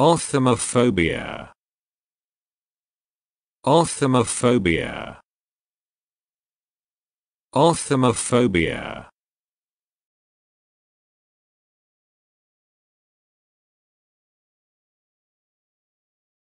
Orthomophobia. Orthomophobia. Orthomophobia.